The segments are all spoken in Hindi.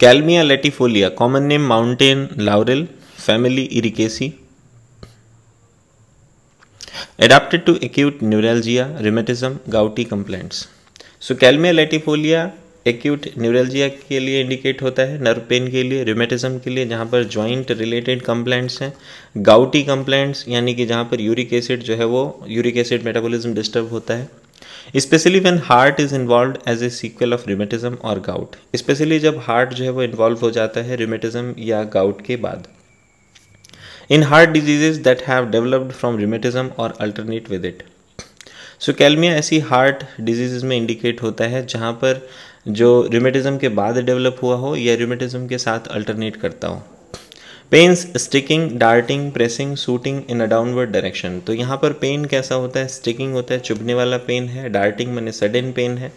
कैलमिया latifolia common name mountain laurel family Ericaceae adapted to acute neuralgia, rheumatism gouty complaints so Kalmia latifolia acute neuralgia के लिए इंडिकेट होता है नर्व पेन के लिए रिमेटिज्म के लिए जहाँ पर जॉइंट रिलेटेड कंप्लेंट्स हैं गाउटी कंप्लेंट्स यानी कि जहाँ पर यूरिक एसिड जो है वो यूरिक एसिड मेटाबॉलिज्म डिस्टर्ब होता है specially when heart is involve as a sequel of rheumatism और गाउट स्पेशली जब हार्ट जो है वो इन्वॉल्व हो जाता है रिमेटिज्म या गाउट के बाद in heart diseases that have developed from rheumatism और alternate with it so Kalmia ऐसी हार्ट डिजीज में इंडिकेट होता है जहाँ पर जो रिमेटिज्म के बाद डेवलप हुआ हो या रिमेटिज्म के साथ अल्टरनेट करता हो pains sticking darting pressing shooting in a downward direction तो यहाँ पर पेन कैसा होता है स्टिकिंग होता है चुभने वाला पेन है डार्टिंग मैंने सडन पेन है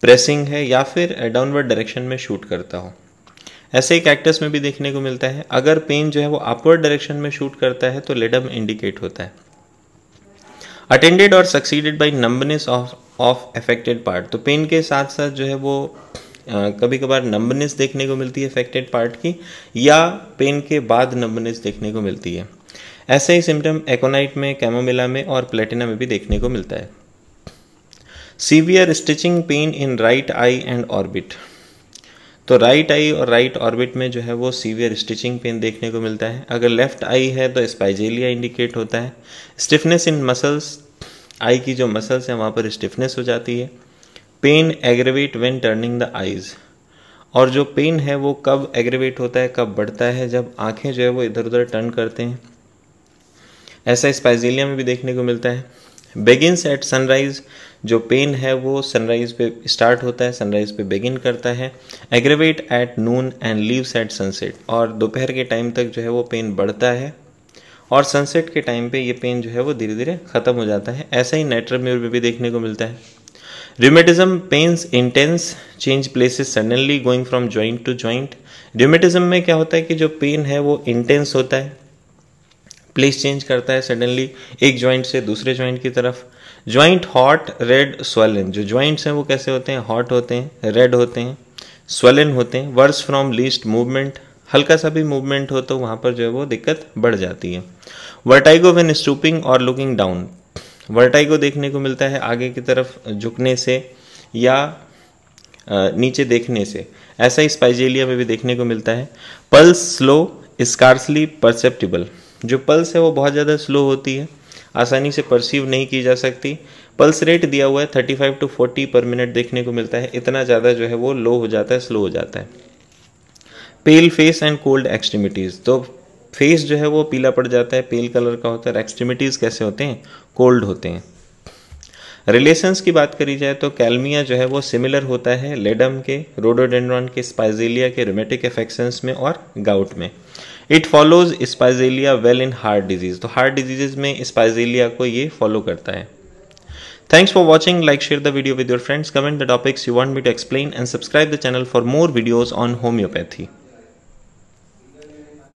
प्रेसिंग है या फिर डाउनवर्ड डायरेक्शन में शूट करता हो ऐसे एक एक्टर्स में भी देखने को मिलता है अगर पेन जो है वो अपवर्ड डायरेक्शन में शूट करता है तो लेडम इंडिकेट होता है अटेंडेड और succeeded by numbness of of affected part तो पेन के साथ साथ जो है वो कभी कभार नंबनेस देखने को मिलती है अफेक्टेड पार्ट की या पेन के बाद नंबनेस देखने को मिलती है ऐसे ही सिम्टम एकोनाइट में कैमोमिला में और प्लेटिना में भी देखने को मिलता है severe stitching pain in right eye and orbit तो राइट आई और राइट ऑर्बिट में जो है वो सीवियर स्टिचिंग पेन देखने को मिलता है अगर लेफ्ट आई है तो स्पाइजेलिया इंडिकेट होता है स्टिफनेस इन मसल्स आई की जो मसल्स हैं वहाँ पर स्टिफनेस हो जाती है pain aggravate when turning the eyes और जो पेन है वो कब एग्रेवेट होता है कब बढ़ता है जब आंखें जो है वो इधर उधर टर्न करते हैं ऐसा स्पाइजिलिया में भी देखने को मिलता है बेगिनस एट सनराइज जो पेन है वो सनराइज पे स्टार्ट होता है सनराइज पे बेगिन करता है aggravate at noon and leaves at sunset और दोपहर के टाइम तक जो है वो पेन बढ़ता है और सनसेट के टाइम पे ये पेन जो है वो धीरे धीरे ख़त्म हो जाता है ऐसा ही नेटर में भी देखने को मिलता है rheumatism pains intense change places suddenly going from joint to joint rheumatism में क्या होता है कि जो पेन है वो इंटेंस होता है प्लेस चेंज करता है सडनली एक ज्वाइंट से दूसरे ज्वाइंट की तरफ ज्वाइंट हॉट रेड स्वेलन जो जॉइंट्स हैं वो कैसे होते हैं हॉट होते हैं रेड होते हैं स्वेलन होते हैं वर्स फ्रॉम लीस्ट मूवमेंट हल्का सा भी मूवमेंट हो तो वहां पर जो है वो दिक्कत बढ़ जाती है वर्टाइगो वेन स्टूपिंग और लुकिंग डाउन वर्टाइगो देखने को मिलता है आगे की तरफ झुकने से या नीचे देखने से ऐसा ही स्पाइजेलिया में भी देखने को मिलता है पल्स स्लो स्कार्सली परसेप्टिबल जो पल्स है वो बहुत ज़्यादा स्लो होती है आसानी से परसीव नहीं की जा सकती पल्स रेट दिया हुआ है 35 टू 40 पर मिनट देखने को मिलता है इतना ज़्यादा जो है वो लो हो जाता है स्लो हो जाता है pale face and cold extremities तो फेस जो है वो पीला पड़ जाता है पेल कलर का होता है एक्सट्रीमिटीज़ कैसे होते हैं कोल्ड होते हैं रिलेशंस की बात करी जाए तो कैलमिया जो है वो सिमिलर होता है लेडम के रोडोडेंड्रॉन के स्पाइजेलिया के रोमेटिक एफेक्शंस में और गाउट में it follows spigelia well in heart disease तो हार्ट डिजीजेज में स्पाइजेलिया को ये फॉलो करता है thanks for watching like share the video with your friends comment the topics you want me to explain and subscribe the channel for more videos on homeopathy